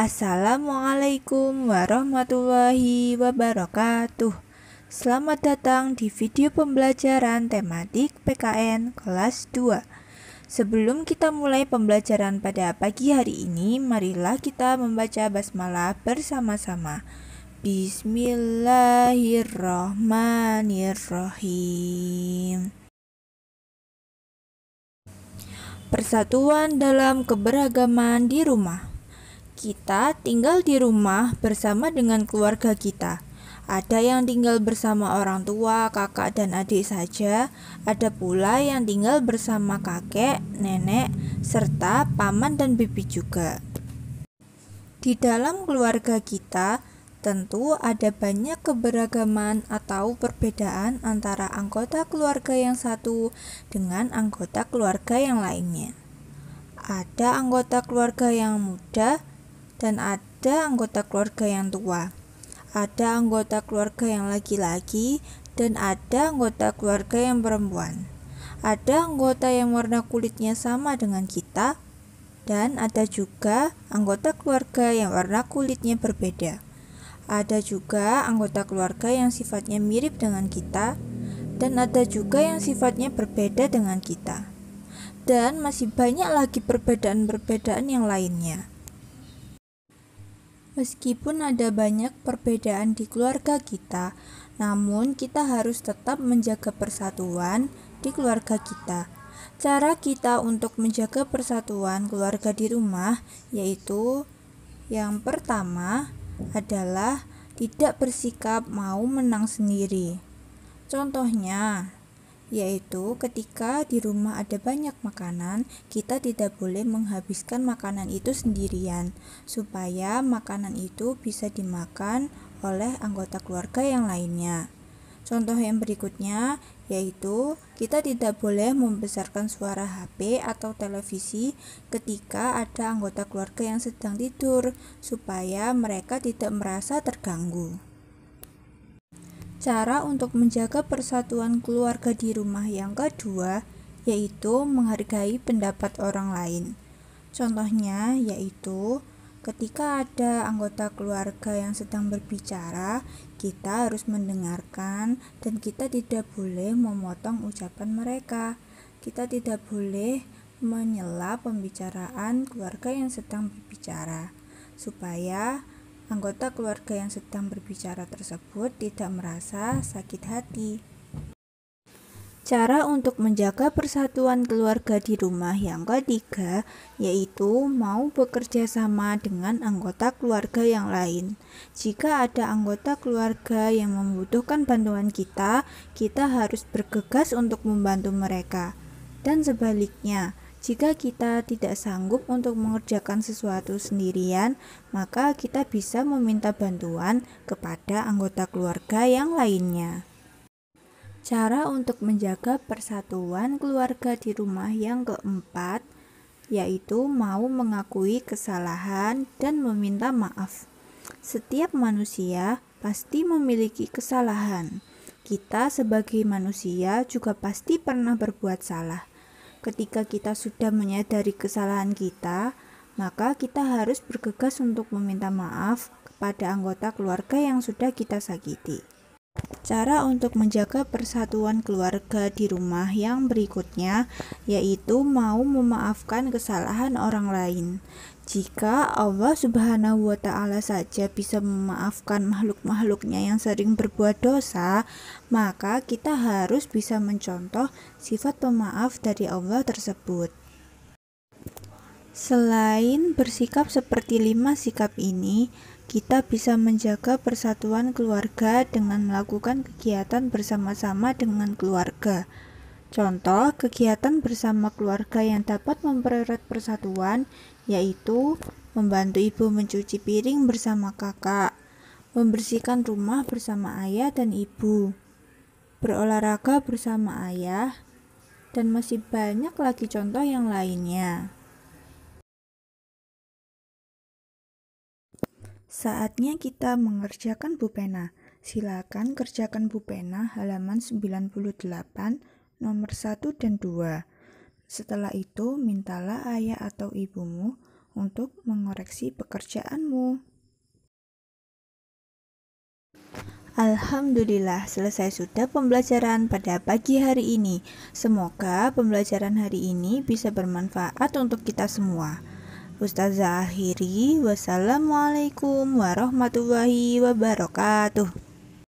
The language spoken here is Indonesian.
Assalamualaikum warahmatullahi wabarakatuh. Selamat datang di video pembelajaran tematik PKN kelas 2. Sebelum kita mulai pembelajaran pada pagi hari ini, marilah kita membaca basmalah bersama-sama. Bismillahirrohmanirrohim. Persatuan dalam keberagaman di rumah. Kita tinggal di rumah bersama dengan keluarga kita. Ada yang tinggal bersama orang tua, kakak, dan adik saja. Ada pula yang tinggal bersama kakek, nenek, serta paman dan bibi juga. Di dalam keluarga kita, tentu ada banyak keberagaman atau perbedaan antara anggota keluarga yang satu dengan anggota keluarga yang lainnya. Ada anggota keluarga yang muda dan ada anggota keluarga yang tua. Ada anggota keluarga yang laki-laki dan ada anggota keluarga yang perempuan. Ada anggota yang warna kulitnya sama dengan kita dan ada juga anggota keluarga yang warna kulitnya berbeda. Ada juga anggota keluarga yang sifatnya mirip dengan kita dan ada juga yang sifatnya berbeda dengan kita. Dan masih banyak lagi perbedaan-perbedaan yang lainnya. Meskipun ada banyak perbedaan di keluarga kita, namun kita harus tetap menjaga persatuan di keluarga kita. Cara kita untuk menjaga persatuan keluarga di rumah yaitu yang pertama adalah tidak bersikap mau menang sendiri. Contohnya, yaitu ketika di rumah ada banyak makanan, kita tidak boleh menghabiskan makanan itu sendirian, supaya makanan itu bisa dimakan oleh anggota keluarga yang lainnya. Contoh yang berikutnya yaitu kita tidak boleh membesarkan suara HP atau televisi ketika ada anggota keluarga yang sedang tidur, supaya mereka tidak merasa terganggu. Cara untuk menjaga persatuan keluarga di rumah yang kedua yaitu menghargai pendapat orang lain. Contohnya yaitu ketika ada anggota keluarga yang sedang berbicara, kita harus mendengarkan dan kita tidak boleh memotong ucapan mereka. Kita tidak boleh menyela pembicaraan keluarga yang sedang berbicara supaya Anggota keluarga yang sedang berbicara tersebut tidak merasa sakit hati. Cara untuk menjaga persatuan keluarga di rumah yang ketiga yaitu mau bekerja sama dengan anggota keluarga yang lain. Jika ada anggota keluarga yang membutuhkan bantuan kita, kita harus bergegas untuk membantu mereka. Dan sebaliknya, jika kita tidak sanggup untuk mengerjakan sesuatu sendirian, maka kita bisa meminta bantuan kepada anggota keluarga yang lainnya. Cara untuk menjaga persatuan keluarga di rumah yang keempat yaitu mau mengakui kesalahan dan meminta maaf. Setiap manusia pasti memiliki kesalahan. Kita, sebagai manusia, juga pasti pernah berbuat salah ketika kita sudah menyadari kesalahan kita, maka kita harus bergegas untuk meminta maaf kepada anggota keluarga yang sudah kita sakiti. Cara untuk menjaga persatuan keluarga di rumah yang berikutnya yaitu mau memaafkan kesalahan orang lain. Jika Allah Subhanahu wa Ta'ala saja bisa memaafkan makhluk-makhluknya yang sering berbuat dosa, maka kita harus bisa mencontoh sifat pemaaf dari Allah tersebut. Selain bersikap seperti lima sikap ini, kita bisa menjaga persatuan keluarga dengan melakukan kegiatan bersama-sama dengan keluarga. Contoh kegiatan bersama keluarga yang dapat mempererat persatuan yaitu membantu ibu mencuci piring bersama kakak, membersihkan rumah bersama ayah dan ibu, berolahraga bersama ayah, dan masih banyak lagi contoh yang lainnya. Saatnya kita mengerjakan Bu Pena. Silakan kerjakan Bu Pena halaman 98 nomor 1 dan 2. Setelah itu, mintalah ayah atau ibumu untuk mengoreksi pekerjaanmu. Alhamdulillah, selesai sudah pembelajaran pada pagi hari ini. Semoga pembelajaran hari ini bisa bermanfaat untuk kita semua. Ustazah akhiri. Wassalamualaikum warahmatullahi wabarakatuh.